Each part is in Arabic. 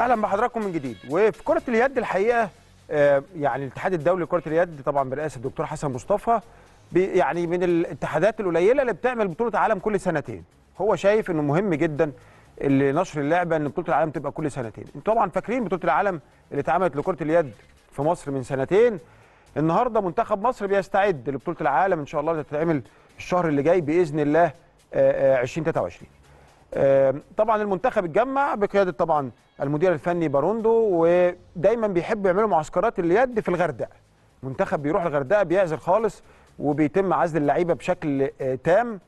اهلا بحضراتكم من جديد وفي كره اليد الحقيقه آه، يعني الاتحاد الدولي لكره اليد طبعا برئاسه الدكتور حسن مصطفى يعني من الاتحادات القليله اللي بتعمل بطوله عالم كل سنتين هو شايف انه مهم جدا لنشر اللعبه ان بطوله العالم تبقى كل سنتين طبعا فاكرين بطوله العالم اللي اتعملت لكره اليد في مصر من سنتين النهارده منتخب مصر بيستعد لبطوله العالم ان شاء الله اللي هتتعمل الشهر اللي جاي باذن الله 2023 آه، آه، طبعا المنتخب اتجمع بقياده طبعا المدير الفني باروندو ودايما بيحب يعملوا معسكرات اليد في الغردقه منتخب بيروح الغردقه بيعزل خالص وبيتم عزل اللعيبه بشكل آه، تام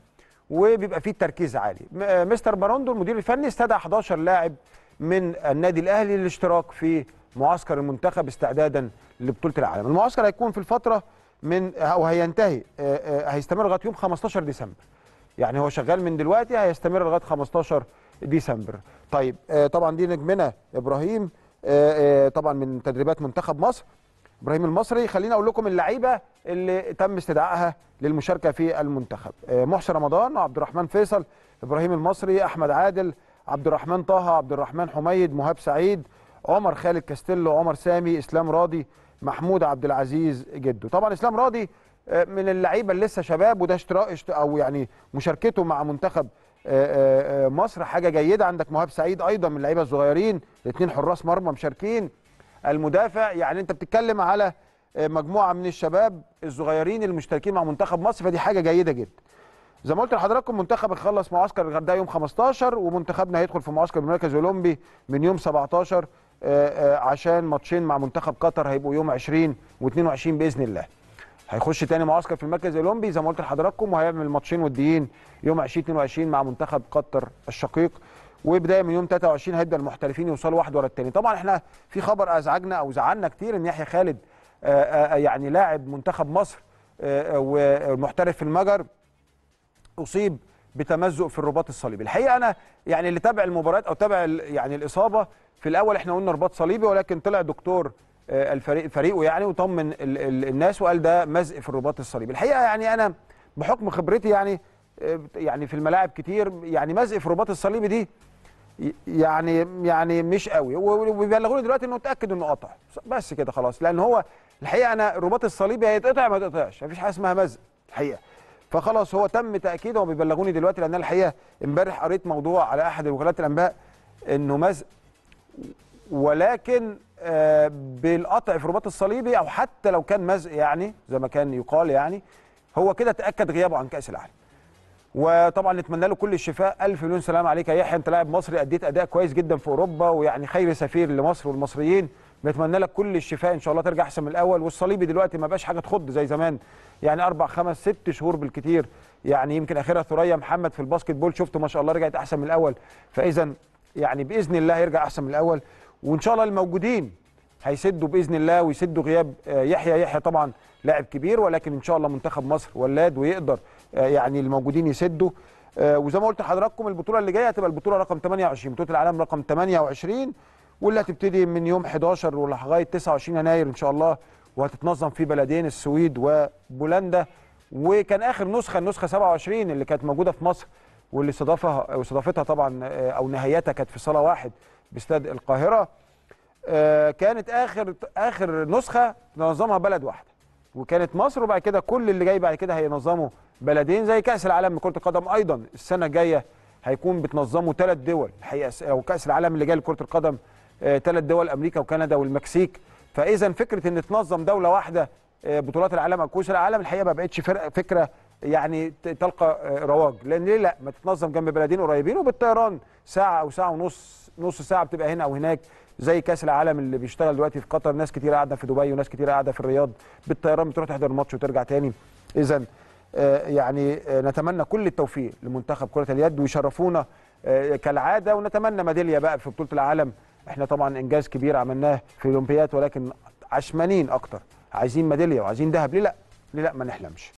وبيبقى فيه تركيز عالي آه، مستر باروندو المدير الفني استدعى 11 لاعب من النادي الاهلي للاشتراك في معسكر المنتخب استعدادا لبطوله العالم المعسكر هيكون في الفتره من او هينتهي آه، هيستمر لغايه يوم 15 ديسمبر يعني هو شغال من دلوقتي هيستمر لغايه 15 ديسمبر طيب آه، طبعا دي نجمنا ابراهيم آه، آه، طبعا من تدريبات منتخب مصر ابراهيم المصري خليني اقول لكم اللعيبه اللي تم استدعائها للمشاركه في المنتخب محسن رمضان عبد الرحمن فيصل ابراهيم المصري احمد عادل عبد الرحمن طه عبد الرحمن حميد مهاب سعيد عمر خالد كاستيلو عمر سامي اسلام راضي محمود عبد العزيز جده طبعا اسلام راضي آه، من اللعيبه اللي لسه شباب وده اشتراء او يعني مشاركته مع منتخب آه، آه، مصر حاجه جيده عندك مهاب سعيد ايضا من اللعيبه الصغيرين الاثنين حراس مرمى مشاركين المدافع يعني انت بتتكلم على مجموعه من الشباب الصغيرين المشتركين مع منتخب مصر فدي حاجه جيده جدا زي ما قلت لحضراتكم منتخب خلص معسكر الغردقه يوم 15 ومنتخبنا هيدخل في معسكر المركز الاولمبي من يوم 17 عشان ماتشين مع منتخب قطر هيبقوا يوم 20 و22 باذن الله هيخش تاني معسكر في المركز الاولمبي زي ما قلت لحضراتكم وهيعمل ماتشين وديين يوم 2022 مع منتخب قطر الشقيق وبدايه من يوم 23 هيبدا المحترفين يوصلوا واحد ورا الثاني طبعا احنا في خبر ازعجنا او زعلنا كتير ان يحيى خالد آه، آه، آه، يعني لاعب منتخب مصر ومحترف في المجر اصيب بتمزق في الرباط الصليبي الحقيقه انا يعني اللي تابع المباريات او تابع يعني الاصابه في الاول احنا قلنا رباط صليبي ولكن طلع دكتور آه، الفريق فريقه يعني وطمن الناس وقال ده مزق في الرباط الصليبي الحقيقه يعني انا بحكم خبرتي يعني آه، يعني في الملاعب كتير يعني مزق في الرباط الصليبي دي يعني يعني مش قوي وبيبلغوني دلوقتي انه اتاكد انه قطع بس كده خلاص لان هو الحقيقه انا الرباط الصليبي هيتقطع ما يتقطعش مفيش حاجه اسمها مزق الحقيقه فخلاص هو تم تاكيده وبيبلغوني دلوقتي لان انا الحقيقه امبارح قريت موضوع على احد وكالات الانباء انه مزق ولكن بالقطع في الرباط الصليبي او حتى لو كان مزق يعني زي ما كان يقال يعني هو كده تاكد غيابه عن كاس العالم وطبعا نتمنى له كل الشفاء الف مليون سلام عليك يا يحيى انت لاعب مصري اديت اداء كويس جدا في اوروبا ويعني خير سفير لمصر والمصريين نتمنى لك كل الشفاء ان شاء الله ترجع احسن من الاول والصليبي دلوقتي ما بقاش حاجه تخض زي زمان يعني اربع خمس ست شهور بالكثير يعني يمكن اخرها ثريا محمد في الباسكت بول شفته ما شاء الله رجعت احسن من الاول فاذا يعني باذن الله يرجع احسن من الاول وان شاء الله الموجودين هيسدوا باذن الله ويسدوا غياب آه، يحيى يحيى طبعا لاعب كبير ولكن ان شاء الله منتخب مصر ولاد ويقدر آه، يعني الموجودين يسدوا آه، وزي ما قلت لحضراتكم البطوله اللي جايه هتبقى البطوله رقم 28 بطوله العالم رقم 28 واللي هتبتدي من يوم 11 ولغايه 29 يناير ان شاء الله وهتتنظم في بلدين السويد وبولندا وكان اخر نسخه النسخه 27 اللي كانت موجوده في مصر واللي استضافها واستضافتها طبعا آه، او نهايتها كانت في صاله واحد باستاد القاهره آه، كانت اخر اخر نسخه نظمها بلد واحده وكانت مصر وبعد كده كل اللي جاي بعد كده هينظمه بلدين زي كاس العالم لكره القدم ايضا السنه الجايه هيكون بتنظمه ثلاث دول الحقيقه او كاس العالم اللي جاي لكره القدم ثلاث آه، دول امريكا وكندا والمكسيك فاذا فكره ان تنظم دوله واحده بطولات العالم او كاس العالم الحقيقه ما بقتش فكره يعني تلقى آه، رواج لان ليه لا ما تتنظم جنب بلدين قريبين وبالطيران ساعه او ساعه ونص نص ساعه بتبقى هنا او هناك زي كاس العالم اللي بيشتغل دلوقتي في قطر ناس كتير قاعده في دبي وناس كتير قاعده في الرياض بالطيران بتروح تحضر الماتش وترجع تاني اذا آه، يعني آه، نتمنى كل التوفيق لمنتخب كره اليد ويشرفونا كالعاده ونتمنى ميداليه بقى في بطوله العالم احنا طبعا انجاز كبير عملناه في الاولمبياد ولكن عشمانين اكتر عايزين ميداليه وعايزين ذهب ليه لا ليه لا ما نحلمش